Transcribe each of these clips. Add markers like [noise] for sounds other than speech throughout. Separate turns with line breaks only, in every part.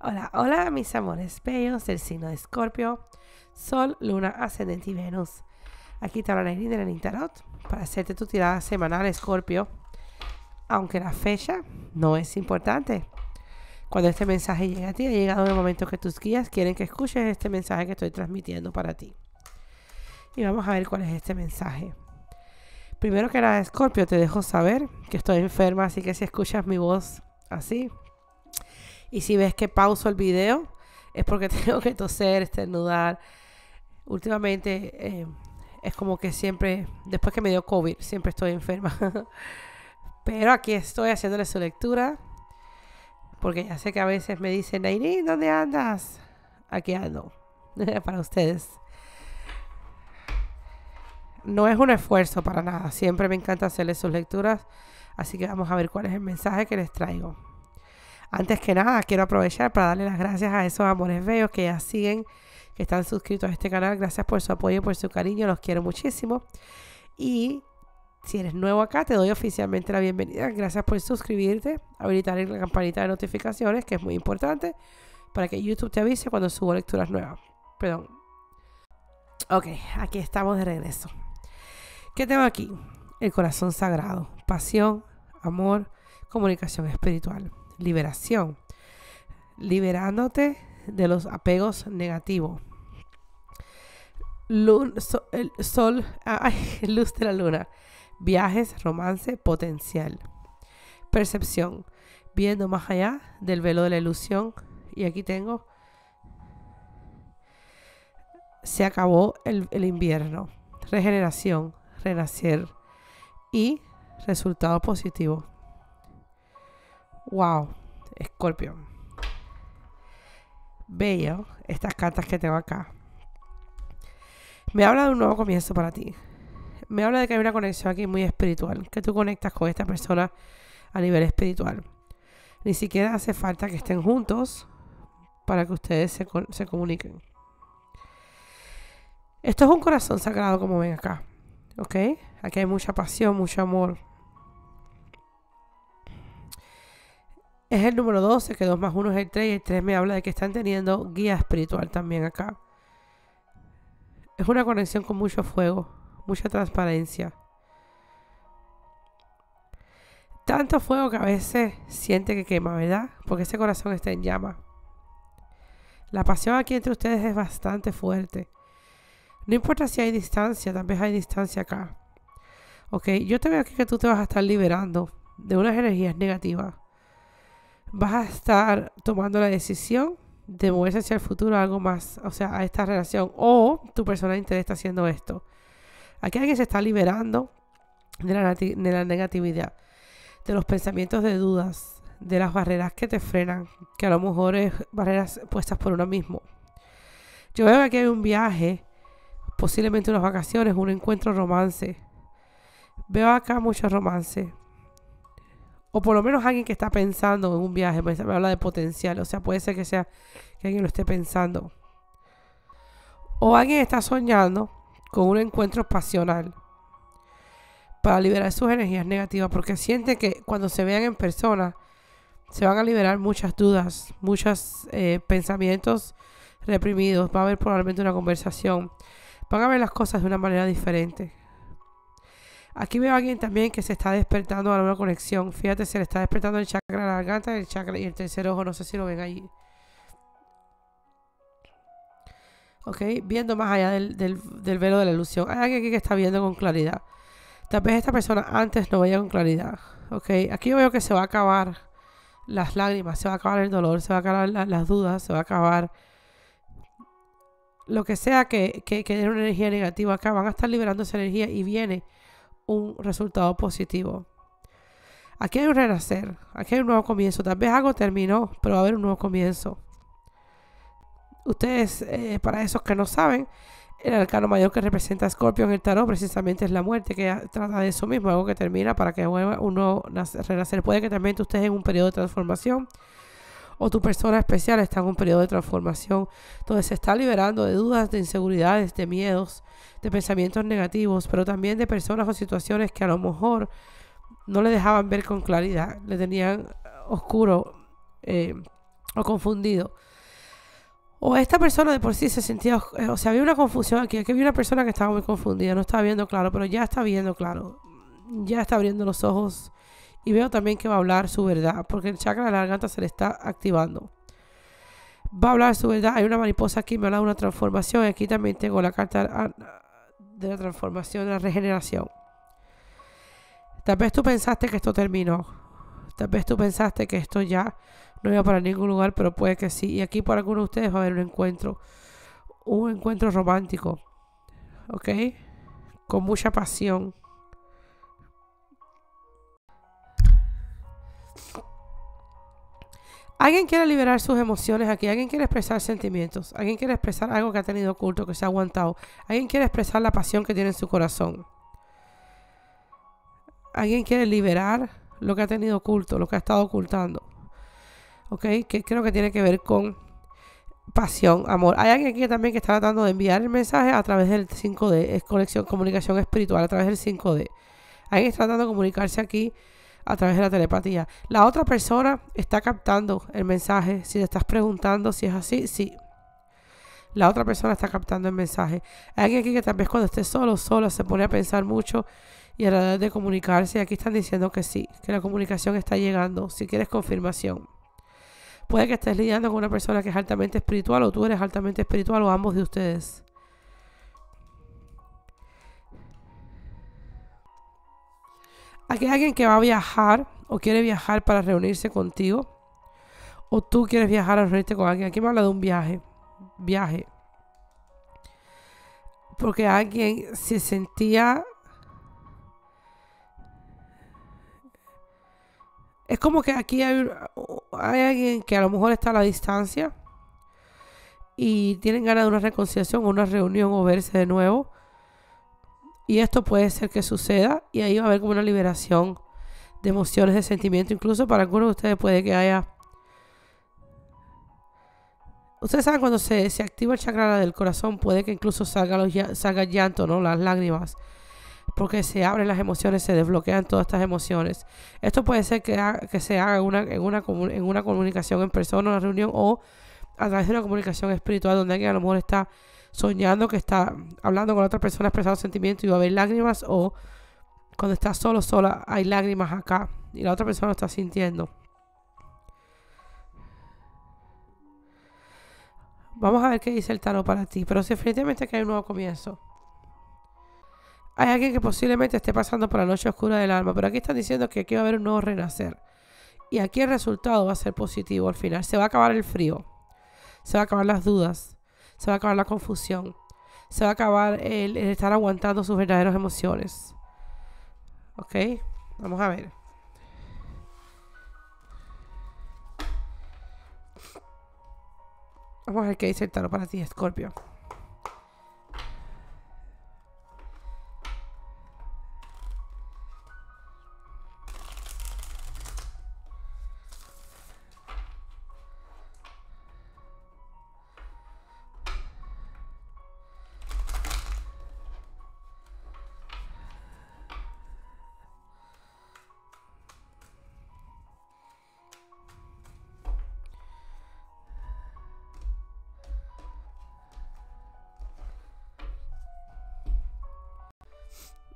Hola, hola mis amores bellos del signo de Escorpio, Sol, Luna, Ascendente y Venus. Aquí te habla de el Tarot para hacerte tu tirada semanal Escorpio. Aunque la fecha no es importante. Cuando este mensaje llega a ti, ha llegado el momento que tus guías quieren que escuches este mensaje que estoy transmitiendo para ti. Y vamos a ver cuál es este mensaje. Primero que nada, Escorpio, te dejo saber que estoy enferma, así que si escuchas mi voz así, y si ves que pauso el video, es porque [laughs] tengo que toser, estornudar. Últimamente eh, es como que siempre, después que me dio COVID, siempre estoy enferma. [laughs] Pero aquí estoy haciéndole su lectura. Porque ya sé que a veces me dicen, Nairi, ¿dónde andas? Aquí ando. [laughs] para ustedes. No es un esfuerzo para nada. Siempre me encanta hacerle sus lecturas. Así que vamos a ver cuál es el mensaje que les traigo. Antes que nada, quiero aprovechar para darle las gracias a esos amores bellos que ya siguen, que están suscritos a este canal. Gracias por su apoyo, por su cariño, los quiero muchísimo. Y si eres nuevo acá, te doy oficialmente la bienvenida. Gracias por suscribirte, habilitar la campanita de notificaciones, que es muy importante, para que YouTube te avise cuando subo lecturas nuevas. Perdón. Ok, aquí estamos de regreso. ¿Qué tengo aquí? El corazón sagrado, pasión, amor, comunicación espiritual liberación, liberándote de los apegos negativos. sol, el ah, [laughs] luz de la luna, viajes, romance, potencial. Percepción, viendo más allá del velo de la ilusión. Y aquí tengo, se acabó el invierno, regeneración, renacer y resultado positivo. Wow, escorpión Bello estas cartas que tengo acá. Me habla de un nuevo comienzo para ti. Me habla de que hay una conexión aquí muy espiritual, que tú conectas con esta persona a nivel espiritual. Ni siquiera hace falta que estén juntos para que ustedes se, comuniquen. Esto es un corazón sagrado como ven acá. Aquí hay mucha pasión, mucho amor, es el número 12, que 2 más 1 es el 3 y el 3 me habla de que están teniendo guía espiritual también acá. Es una conexión con mucho fuego, mucha transparencia. Tanto fuego que a veces siente que quema, ¿verdad? Porque ese corazón está en llama. La pasión aquí entre ustedes es bastante fuerte. No importa si hay distancia, también vez hay distancia acá. Ok, yo te veo aquí que tú te vas a estar liberando de unas energías negativas vas a estar tomando la decisión de moverse hacia el futuro algo más, o sea, a esta relación. O tu personal interés está haciendo esto. Aquí alguien se está liberando de la, negatividad, de los pensamientos de dudas, de las barreras que te frenan, que a lo mejor es barreras puestas por uno mismo. Yo veo que aquí hay un viaje, posiblemente unas vacaciones, un encuentro romance. Veo acá mucho romance o por lo menos alguien que está pensando en un viaje, me pues, habla de potencial, o sea, puede ser que sea que alguien lo esté pensando. O alguien está soñando con un encuentro pasional para liberar sus energías negativas, porque siente que cuando se vean en persona se van a liberar muchas dudas, muchos eh, pensamientos reprimidos, va a haber probablemente una conversación, van a ver las cosas de una manera diferente. Aquí veo a alguien también que se está despertando a una conexión. Fíjate, se le está despertando el chakra la garganta, el chakra y el tercer ojo. No sé si lo ven ahí. ¿Ok? Viendo más allá del, velo de la ilusión. Hay alguien aquí que está viendo con claridad. Tal vez esta persona antes no veía con claridad. ¿Ok? Aquí yo veo que se va a acabar las lágrimas, se va a acabar el dolor, se va a acabar las dudas, se va a acabar lo que sea que, que, una energía negativa acá. Van a estar liberando esa energía y viene un resultado positivo. Aquí hay un renacer, aquí hay un nuevo comienzo. Tal vez algo terminó, pero va a haber un nuevo comienzo. Ustedes, eh, para esos que no saben, el arcano mayor que representa a Scorpio en el tarot precisamente es la muerte, que trata de eso mismo, algo que termina para que vuelva un nuevo renacer. Puede que también ustedes en un periodo de transformación o tu persona especial está en un periodo de transformación donde se está liberando de dudas, de inseguridades, de miedos, de pensamientos negativos, pero también de personas o situaciones que a lo mejor no le dejaban ver con claridad, le tenían oscuro eh, o confundido. O esta persona de por sí se sentía, eh, o sea, había una confusión aquí, aquí había una persona que estaba muy confundida, no estaba viendo claro, pero ya está viendo claro, ya está abriendo los ojos y veo también que va a hablar su verdad, porque el chakra de la garganta se le está activando. Va a hablar su verdad. Hay una mariposa aquí, me habla de una transformación. Y aquí también tengo la carta de la transformación, de la regeneración. Tal vez tú pensaste que esto terminó. Tal vez tú pensaste que esto ya no iba para ningún lugar, pero puede que sí. Y aquí por algunos de ustedes va a haber un encuentro, un encuentro romántico. ¿Ok? Con mucha pasión. Alguien quiere liberar sus emociones aquí, alguien quiere expresar sentimientos, alguien quiere expresar algo que ha tenido oculto, que se ha aguantado, alguien quiere expresar la pasión que tiene en su corazón. Alguien quiere liberar lo que ha tenido oculto, lo que ha estado ocultando. ¿Ok? Que creo que tiene que ver con pasión, amor. Hay alguien aquí también que está tratando de enviar el mensaje a través del 5D, es conexión, comunicación espiritual, a través del 5D. Alguien está tratando de comunicarse aquí a través de la telepatía. La otra persona está captando el mensaje. Si le estás preguntando si es así, sí. La otra persona está captando el mensaje. Hay alguien aquí que tal vez cuando esté solo, solo, se pone a pensar mucho y a la hora de comunicarse. Aquí están diciendo que sí, que la comunicación está llegando. Si quieres confirmación. Puede que estés lidiando con una persona que es altamente espiritual o tú eres altamente espiritual o ambos de ustedes. Aquí hay alguien que va a viajar o quiere viajar para reunirse contigo. O tú quieres viajar a reunirte con alguien. Aquí me habla de un viaje. Viaje. Porque alguien se sentía... Es como que aquí hay, hay alguien que a lo mejor está a la distancia y tienen ganas de una reconciliación o una reunión o verse de nuevo y esto puede ser que suceda y ahí va a haber como una liberación de emociones, de sentimientos. Incluso para algunos de ustedes puede que haya... Ustedes saben cuando se, activa el chakra del corazón puede que incluso salga, los, el llanto, ¿no? Las lágrimas. Porque se abren las emociones, se desbloquean todas estas emociones. Esto puede ser que, se haga una, en, una, en una comunicación en persona, una reunión o a través de una comunicación espiritual donde alguien a lo mejor está soñando que está hablando con otra persona, expresando sentimientos y va a haber lágrimas o cuando está solo, sola, hay lágrimas acá y la otra persona lo está sintiendo. Vamos a ver qué dice el tarot para ti, pero si definitivamente que hay un nuevo comienzo. Hay alguien que posiblemente esté pasando por la noche oscura del alma, pero aquí están diciendo que aquí va a haber un nuevo renacer. Y aquí el resultado va a ser positivo al final. Se va a acabar el frío. Se va a acabar las dudas se va a acabar la confusión, se va a acabar el, estar aguantando sus verdaderas emociones. ¿Ok? Vamos a ver. Vamos a ver qué dice el para ti, Scorpio.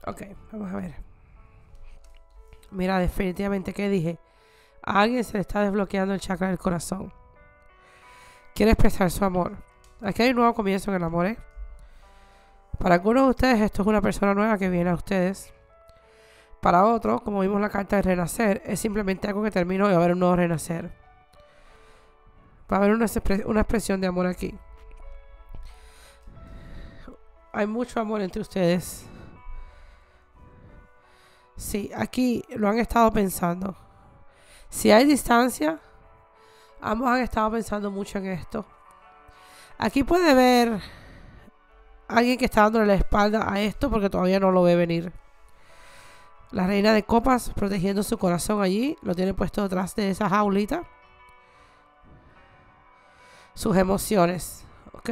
Ok, vamos a ver. Mira, definitivamente que dije, a alguien se le está desbloqueando el chakra del corazón. Quiere expresar su amor. Aquí hay un nuevo comienzo en el amor, ¿eh? Para algunos de ustedes esto es una persona nueva que viene a ustedes. Para otros, como vimos la carta de renacer, es simplemente algo que terminó y va a haber un nuevo renacer. Va a haber una, una expresión de amor aquí. Hay mucho amor entre ustedes Sí, aquí lo han estado pensando. Si hay distancia, ambos han estado pensando mucho en esto. Aquí puede ver alguien que está dándole la espalda a esto porque todavía no lo ve venir. La reina de copas protegiendo su corazón allí. Lo tiene puesto detrás de esa jaulita. Sus emociones. ¿Ok?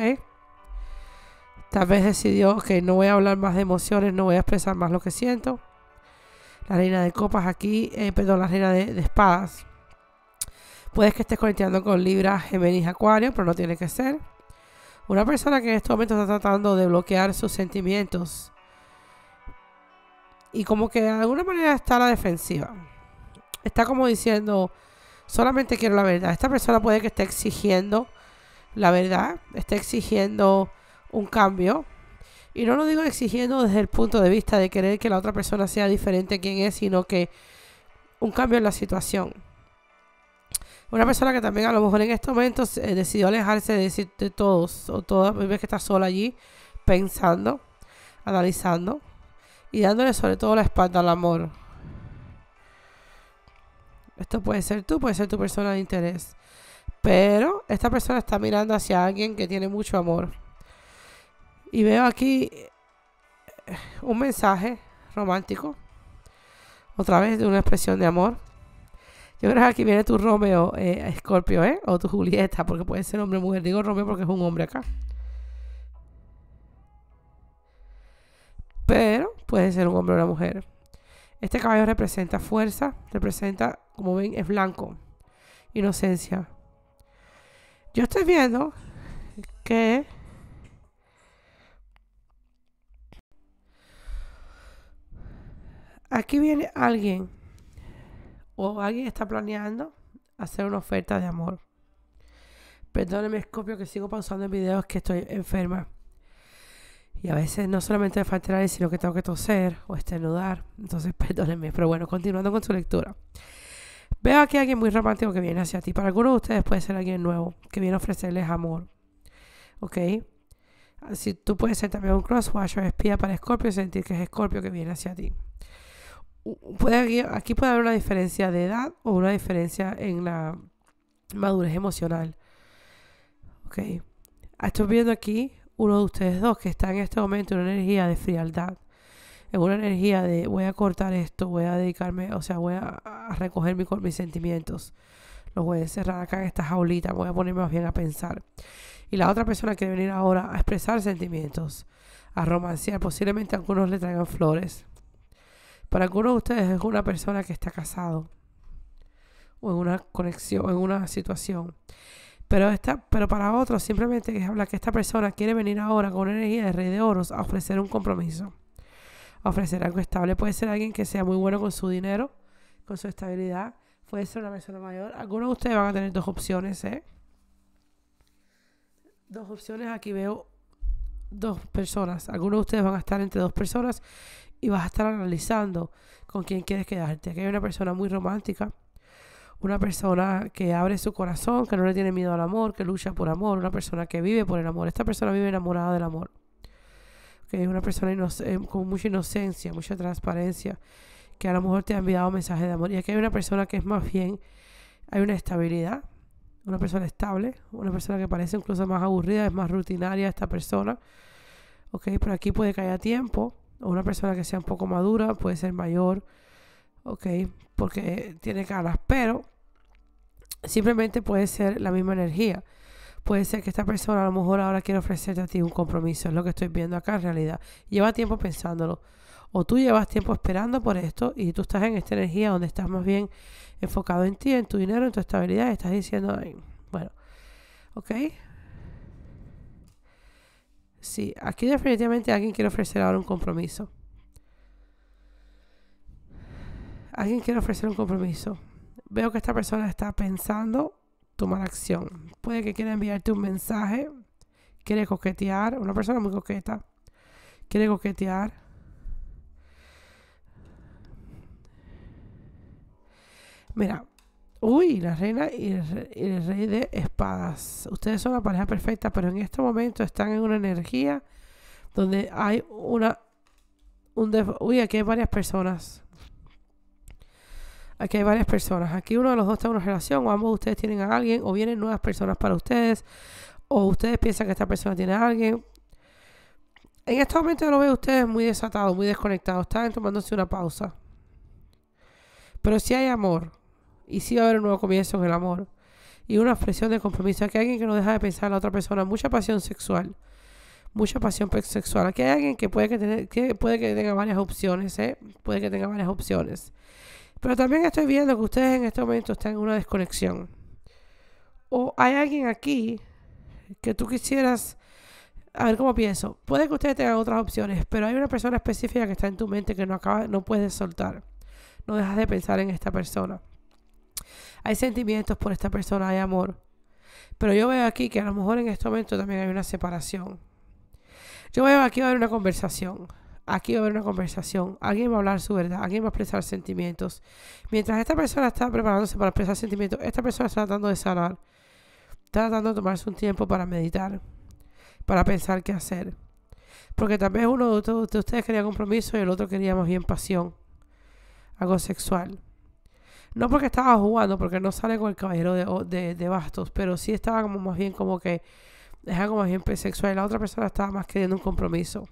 Tal vez decidió, Que no voy a hablar más de emociones, no voy a expresar más lo que siento la reina de copas aquí, eh, perdón, la reina de, espadas. Puedes que estés conectando con Libra, Géminis, Acuario, pero no tiene que ser. Una persona que en este momento está tratando de bloquear sus sentimientos. Y como que de alguna manera está a la defensiva. Está como diciendo, solamente quiero la verdad. Esta persona puede que esté exigiendo la verdad, está exigiendo un cambio, y no lo digo exigiendo desde el punto de vista de querer que la otra persona sea diferente a quien es, sino que un cambio en la situación. Una persona que también a lo mejor en estos momentos eh, decidió alejarse de, todos o todas, Ves que está sola allí, pensando, analizando y dándole sobre todo la espalda al amor. Esto puede ser tú, puede ser tu persona de interés. Pero esta persona está mirando hacia alguien que tiene mucho amor. Y veo aquí eh, un mensaje romántico, otra vez de una expresión de amor. Yo creo que aquí viene tu Romeo eh, Scorpio, ¿eh? O tu Julieta, porque puede ser hombre o mujer. Digo Romeo porque es un hombre acá. Pero puede ser un hombre o una mujer. Este caballo representa fuerza, representa, como ven, es blanco, inocencia. Yo estoy viendo que Aquí viene alguien o alguien está planeando hacer una oferta de amor. Perdóneme, Scorpio que sigo pausando en videos que estoy enferma. Y a veces no solamente me falta el sino que tengo que toser o estornudar. Entonces, [laughs] perdónenme. Pero bueno, continuando con su lectura. Veo aquí a alguien muy romántico que viene hacia ti. Para algunos de ustedes puede ser alguien nuevo que viene a ofrecerles amor. ¿Ok? Así tú puedes ser también un o espía para Scorpio sentir que es Scorpio que viene hacia ti aquí puede haber una diferencia de edad o una diferencia en la madurez emocional. Ok. Estoy viendo aquí uno de ustedes dos que está en este momento en una energía de frialdad. En una energía de voy a cortar esto, voy a dedicarme, o sea, voy a, recoger mis sentimientos. Los voy a encerrar acá en esta jaulita, voy a ponerme más bien a pensar. Y la otra persona quiere venir ahora a expresar sentimientos, a romancear. Posiblemente algunos le traigan flores, para algunos de ustedes es una persona que está casado o en una conexión, en una situación. Pero, esta, pero para otros simplemente es hablar que esta persona quiere venir ahora con una energía de rey de oros a ofrecer un compromiso, a ofrecer algo estable. Puede ser alguien que sea muy bueno con su dinero, con su estabilidad, puede ser una persona mayor. Algunos de ustedes van a tener dos opciones, ¿eh? Dos opciones, aquí veo dos personas. Algunos de ustedes van a estar entre dos personas y vas a estar analizando con quién quieres quedarte. Aquí hay una persona muy romántica, una persona que abre su corazón, que no le tiene miedo al amor, que lucha por amor, una persona que vive por el amor. Esta persona vive enamorada del amor. Que es una persona eh, con mucha inocencia, mucha transparencia, que a lo mejor te ha enviado mensajes de amor. Y aquí hay una persona que es más bien, hay una estabilidad, una persona estable, una persona que parece incluso más aburrida, es más rutinaria esta persona. Ok, por aquí puede caer haya tiempo, una persona que sea un poco madura, puede ser mayor, ok, porque eh, tiene caras, pero simplemente puede ser la misma energía. Puede ser que esta persona a lo mejor ahora quiere ofrecerte a ti un compromiso, es lo que estoy viendo acá en realidad. Lleva tiempo pensándolo. O tú llevas tiempo esperando por esto y tú estás en esta energía donde estás más bien enfocado en ti, en tu dinero, en tu estabilidad, estás diciendo, bueno, ok, Sí, aquí definitivamente alguien quiere ofrecer ahora un compromiso. Alguien quiere ofrecer un compromiso. Veo que esta persona está pensando tomar acción. Puede que quiera enviarte un mensaje, quiere coquetear, una persona muy coqueta, quiere coquetear. Mira, Uy, la reina y el, rey de espadas. Ustedes son la pareja perfecta, pero en este momento están en una energía donde hay una... Un Uy, aquí hay varias personas. Aquí hay varias personas. Aquí uno de los dos está en una relación, o ambos ustedes tienen a alguien, o vienen nuevas personas para ustedes, o ustedes piensan que esta persona tiene a alguien. En este momento lo veo ustedes muy desatados, muy desconectados. Están tomándose una pausa. Pero si hay amor. Y sí va a haber un nuevo comienzo en el amor. Y una expresión de compromiso. Aquí hay alguien que no deja de pensar en la otra persona. Mucha pasión sexual. Mucha pasión sexual. Aquí hay alguien que puede que, tener, que, puede que tenga varias opciones, ¿eh? Puede que tenga varias opciones. Pero también estoy viendo que ustedes en este momento están en una desconexión. O hay alguien aquí que tú quisieras... A ver cómo pienso. Puede que ustedes tengan otras opciones, pero hay una persona específica que está en tu mente que no, acaba, no puedes soltar. No dejas de pensar en esta persona hay sentimientos por esta persona, hay amor. Pero yo veo aquí que a lo mejor en este momento también hay una separación. Yo veo aquí va a haber una conversación. Aquí va a haber una conversación. Alguien va a hablar su verdad. Alguien va a expresar sentimientos. Mientras esta persona está preparándose para expresar sentimientos, esta persona está tratando de sanar. Está tratando de tomarse un tiempo para meditar. Para pensar qué hacer. Porque tal vez uno de ustedes quería compromiso y el otro quería más bien pasión. Algo sexual. No porque estaba jugando, porque no sale con el caballero de, de, de bastos, pero sí estaba como más bien como que es algo más bien sexual. La otra persona estaba más queriendo un compromiso.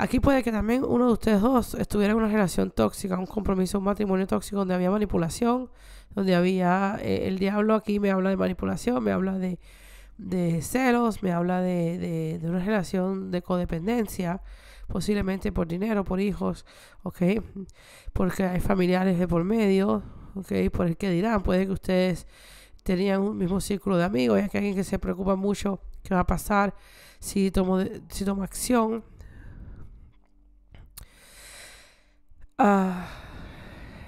Aquí puede que también uno de ustedes dos estuviera en una relación tóxica, un compromiso, un matrimonio tóxico donde había manipulación, donde había eh, el diablo aquí me habla de manipulación, me habla de, de celos, me habla de, de una relación de codependencia posiblemente por dinero, por hijos, ¿ok? Porque hay familiares de por medio, ¿ok? Por el que dirán, puede que ustedes tenían un mismo círculo de amigos, Hay que alguien que se preocupa mucho qué va a pasar si tomo, si acción. Ah,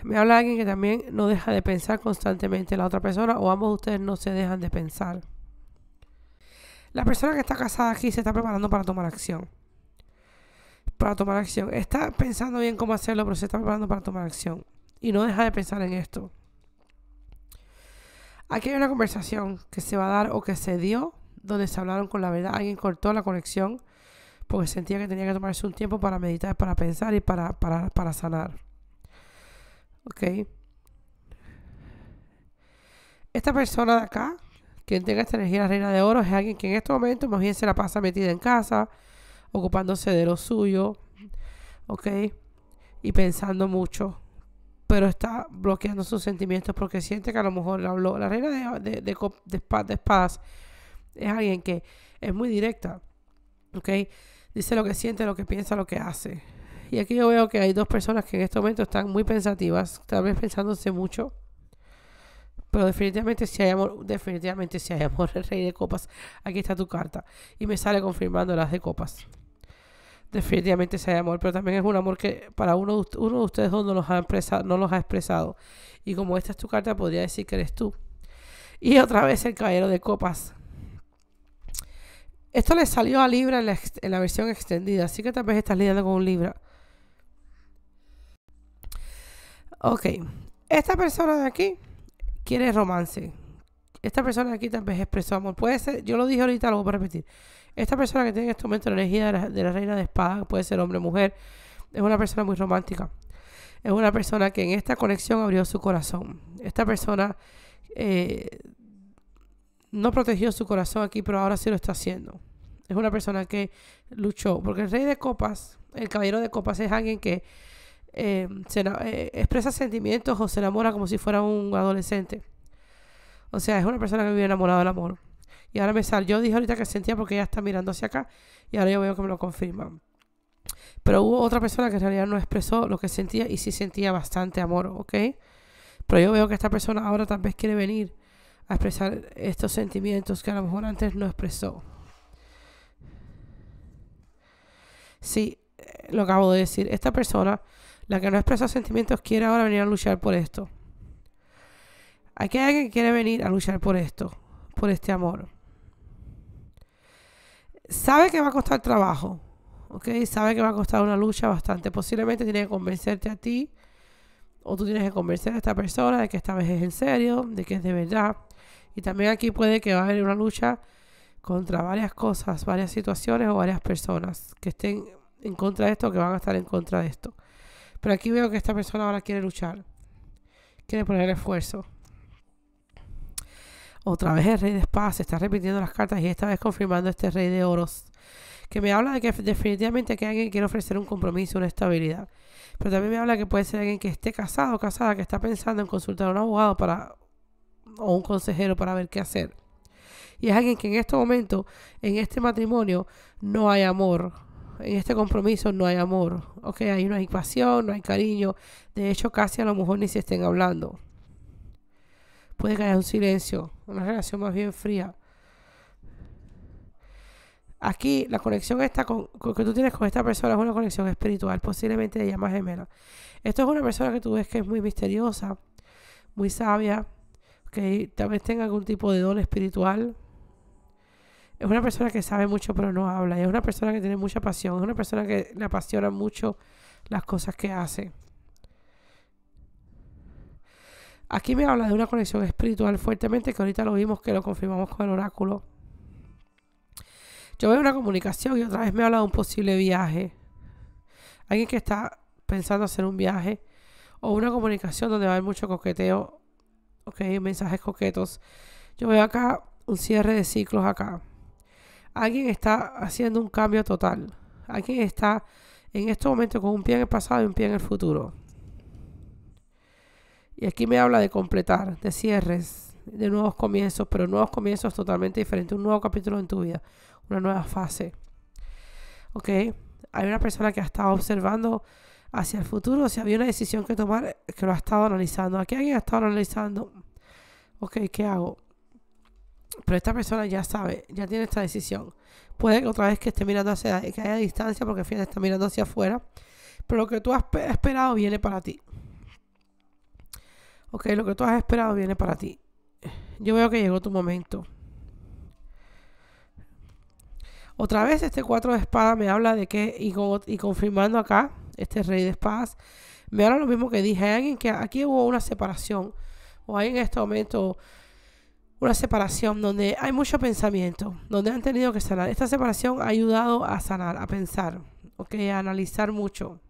me habla alguien que también no deja de pensar constantemente la otra persona o ambos de ustedes no se dejan de pensar. La persona que está casada aquí se está preparando para tomar acción para tomar acción. Está pensando bien cómo hacerlo, pero se está preparando para tomar acción. Y no deja de pensar en esto. Aquí hay una conversación que se va a dar o que se dio, donde se hablaron con la verdad. Alguien cortó la conexión porque sentía que tenía que tomarse un tiempo para meditar, para pensar y para, para, para sanar. ¿Ok? Esta persona de acá, quien tenga esta energía la reina de oro, es alguien que en este momento más bien se la pasa metida en casa, ocupándose de lo suyo, ¿ok? Y pensando mucho, pero está bloqueando sus sentimientos porque siente que a lo mejor la, reina de, de, de, de, espadas es alguien que es muy directa, ¿ok? Dice lo que siente, lo que piensa, lo que hace. Y aquí yo veo que hay dos personas que en este momento están muy pensativas, tal vez pensándose mucho. Pero definitivamente si hay amor, definitivamente si hay amor, [laughs] el rey de copas, aquí está tu carta. Y me sale confirmando las de copas definitivamente ese amor, pero también es un amor que para uno, uno de ustedes dos no los, ha expresado, no los ha expresado. Y como esta es tu carta, podría decir que eres tú. Y otra vez el caballero de copas. Esto le salió a Libra en la, versión extendida, así que tal vez estás lidiando con un Libra. Ok, esta persona de aquí quiere romance. Esta persona de aquí tal vez expresó amor. Puede ser, yo lo dije ahorita, lo voy a repetir. Esta persona que tiene en este momento la energía de la, reina de espada, puede ser hombre o mujer, es una persona muy romántica. Es una persona que en esta conexión abrió su corazón. Esta persona eh, no protegió su corazón aquí, pero ahora sí lo está haciendo. Es una persona que luchó, porque el rey de copas, el caballero de copas es alguien que eh, se, eh, expresa sentimientos o se enamora como si fuera un adolescente. O sea, es una persona que vive enamorada del amor. Y ahora me sale. Yo dije ahorita que sentía porque ella está mirando hacia acá. Y ahora yo veo que me lo confirman. Pero hubo otra persona que en realidad no expresó lo que sentía y sí sentía bastante amor, ¿ok? Pero yo veo que esta persona ahora tal vez quiere venir a expresar estos sentimientos que a lo mejor antes no expresó. Sí, eh, lo acabo de decir. Esta persona, la que no expresó sentimientos, quiere ahora venir a luchar por esto. hay hay alguien que quiere venir a luchar por esto por este amor. Sabe que va a costar trabajo, ¿ok? Sabe que va a costar una lucha bastante. Posiblemente tiene que convencerte a ti o tú tienes que convencer a esta persona de que esta vez es en serio, de que es de verdad. Y también aquí puede que va a haber una lucha contra varias cosas, varias situaciones o varias personas que estén en contra de esto o que van a estar en contra de esto. Pero aquí veo que esta persona ahora quiere luchar, quiere poner esfuerzo, otra vez el rey de espadas se está repitiendo las cartas y esta vez confirmando este rey de oros. Que me habla de que definitivamente que alguien quiere ofrecer un compromiso, una estabilidad. Pero también me habla que puede ser alguien que esté casado o casada, que está pensando en consultar a un abogado para, o un consejero para ver qué hacer. Y es alguien que en este momento, en este matrimonio, no hay amor. En este compromiso no hay amor. Ok, hay una no hay cariño. De hecho, casi a lo mejor ni se estén hablando puede caer un silencio, una relación más bien fría. Aquí la conexión esta con, que tú tienes con esta persona es una conexión espiritual, posiblemente de llamas gemelas. Esto es una persona que tú ves que es muy misteriosa, muy sabia, que tal vez tenga algún tipo de don espiritual. Es una persona que sabe mucho pero no habla. es una persona que tiene mucha pasión. Es una persona que le apasiona mucho las cosas que hace. Aquí me habla de una conexión espiritual fuertemente, que ahorita lo vimos, que lo confirmamos con el oráculo. Yo veo una comunicación y otra vez me habla de un posible viaje. Alguien que está pensando hacer un viaje o una comunicación donde va a haber mucho coqueteo, ok, mensajes coquetos. Yo veo acá un cierre de ciclos acá. Alguien está haciendo un cambio total. Alguien está en este momento con un pie en el pasado y un pie en el futuro. Y aquí me habla de completar, de cierres, de nuevos comienzos, pero nuevos comienzos totalmente diferentes, un nuevo capítulo en tu vida, una nueva fase. ¿Ok? Hay una persona que ha estado observando hacia el futuro, si había una decisión que tomar, que lo ha estado analizando. Aquí alguien ha estado analizando, ok, ¿qué hago? Pero esta persona ya sabe, ya tiene esta decisión. Puede que otra vez que esté mirando hacia, que haya distancia, porque al está mirando hacia afuera. Pero lo que tú has esperado viene para ti. Ok, lo que tú has esperado viene para ti. Yo veo que llegó tu momento. Otra vez este cuatro de espada me habla de que, y, y confirmando acá, este rey de espadas, me habla lo mismo que dije. Hay alguien que aquí hubo una separación, o hay en este momento una separación donde hay mucho pensamiento, donde han tenido que sanar. Esta separación ha ayudado a sanar, a pensar, okay, a analizar mucho.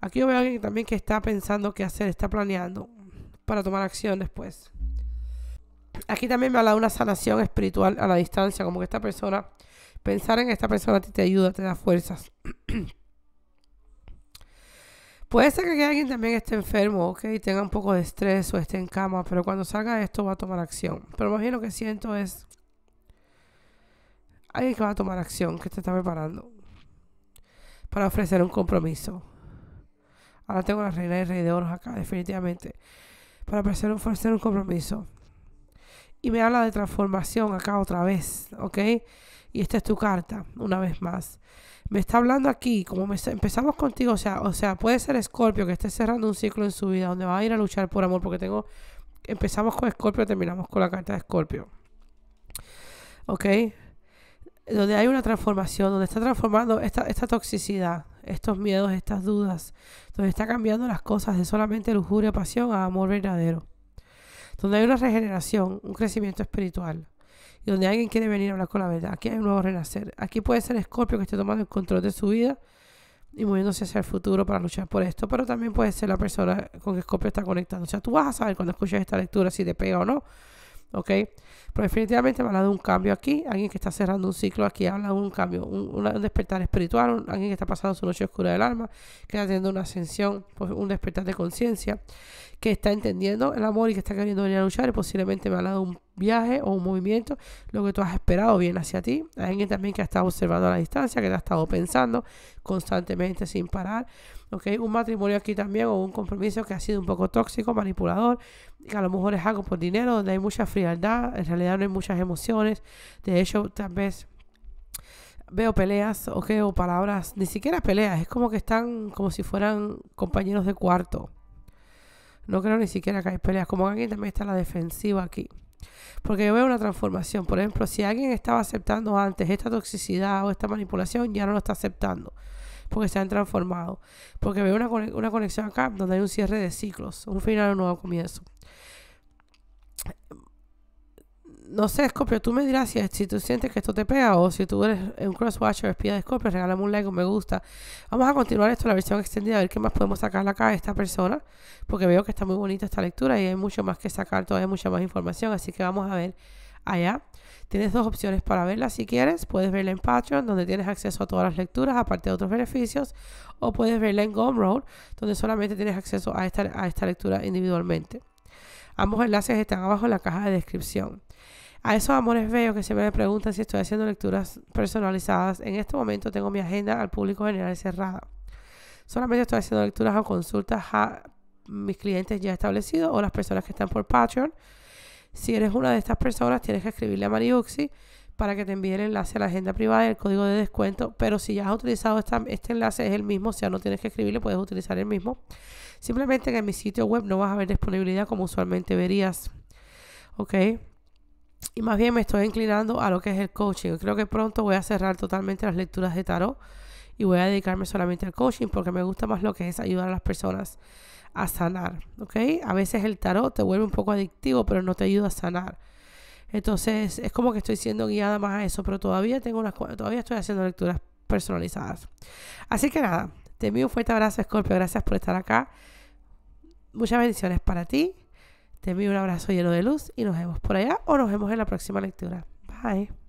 Aquí yo veo a alguien también que está pensando qué hacer, está planeando para tomar acción después. Aquí también me habla dado una sanación espiritual a la distancia, como que esta persona, pensar en esta persona a ti te ayuda, te da fuerzas. [clears throat] Puede ser que alguien también esté enfermo, ok, tenga un poco de estrés o esté en cama, pero cuando salga esto va a tomar acción. Pero más bien lo que siento es alguien que va a tomar acción, que te está preparando para ofrecer un compromiso. Ahora tengo la reina y rey de oros acá, definitivamente para hacer un compromiso. Y me habla de transformación acá otra vez, ¿ok? Y esta es tu carta, una vez más. Me está hablando aquí, como empezamos contigo, o sea, o sea, puede ser Escorpio que esté cerrando un ciclo en su vida donde va a ir a luchar por amor, porque tengo, empezamos con Escorpio, terminamos con la carta de Escorpio. ¿Ok? donde hay una transformación, donde está transformando esta, toxicidad, estos miedos, estas dudas, donde está cambiando las cosas de solamente lujuria, pasión a amor verdadero, donde hay una regeneración, un crecimiento espiritual, y donde alguien quiere venir a hablar con la verdad. Aquí hay un nuevo renacer. Aquí puede ser Escorpio que esté tomando el control de su vida y moviéndose hacia el futuro para luchar por esto, pero también puede ser la persona con que Scorpio está conectando. O sea, tú vas a saber cuando escuches esta lectura si te pega o no, ¿ok? Pero definitivamente me ha de un cambio aquí, alguien que está cerrando un ciclo aquí, habla de un cambio, un, despertar espiritual, alguien que está pasando su noche oscura del alma, que está teniendo una ascensión, pues, un despertar de conciencia, que está entendiendo el amor y que está queriendo venir a luchar y posiblemente me habla dado un viaje o un movimiento, lo que tú has esperado viene hacia ti. alguien también que ha estado observando a la distancia, que te ha estado pensando constantemente sin parar. Ok, Un matrimonio aquí también o un compromiso que ha sido un poco tóxico, manipulador, que a lo mejor es algo por dinero, donde hay mucha frialdad, en realidad no hay muchas emociones. De hecho, tal vez veo peleas o o palabras, ni siquiera peleas, es como que están como si fueran compañeros de cuarto. No creo ni siquiera que hay peleas, como alguien también está a la defensiva aquí. Porque yo veo una transformación. Por ejemplo, si alguien estaba aceptando antes esta toxicidad o esta manipulación, ya no lo está aceptando porque se han transformado. Porque veo una, conexión acá donde hay un cierre de ciclos, un final, un nuevo comienzo. No sé, Scorpio, tú me dirás si, tú sientes que esto te pega o si tú eres un crosswatcher espía de Scorpio, regálame un like, o me gusta. Vamos a continuar esto, la versión extendida, a ver qué más podemos sacarle acá a esta persona, porque veo que está muy bonita esta lectura y hay mucho más que sacar, todavía hay mucha más información, así que vamos a ver allá Tienes dos opciones para verla si quieres. Puedes verla en Patreon, donde tienes acceso a todas las lecturas, aparte de otros beneficios, o puedes verla en Gumroad, donde solamente tienes acceso a esta, a esta lectura individualmente. Ambos enlaces están abajo en la caja de descripción. A esos amores bellos que siempre me preguntan si estoy haciendo lecturas personalizadas, en este momento tengo mi agenda al público general cerrada. Solamente estoy haciendo lecturas o consultas a mis clientes ya establecidos o las personas que están por Patreon si eres una de estas personas, tienes que escribirle a Mariuxi para que te envíe el enlace a la agenda privada y el código de descuento. Pero si ya has utilizado este enlace, es el mismo. O sea, no tienes que escribirle, puedes utilizar el mismo. Simplemente que en mi sitio web no vas a ver disponibilidad como usualmente verías. ¿Ok? Y más bien me estoy inclinando a lo que es el coaching. Creo que pronto voy a cerrar totalmente las lecturas de tarot y voy a dedicarme solamente al coaching porque me gusta más lo que es ayudar a las personas a sanar, ¿ok? A veces el tarot te vuelve un poco adictivo, pero no te ayuda a sanar. Entonces, es como que estoy siendo guiada más a eso, pero todavía tengo unas todavía estoy haciendo lecturas personalizadas. Así que nada, te envío un fuerte abrazo, Scorpio, gracias por estar acá. Muchas bendiciones para ti. Te envío un abrazo lleno de luz y nos vemos por allá o nos vemos en la próxima lectura. Bye.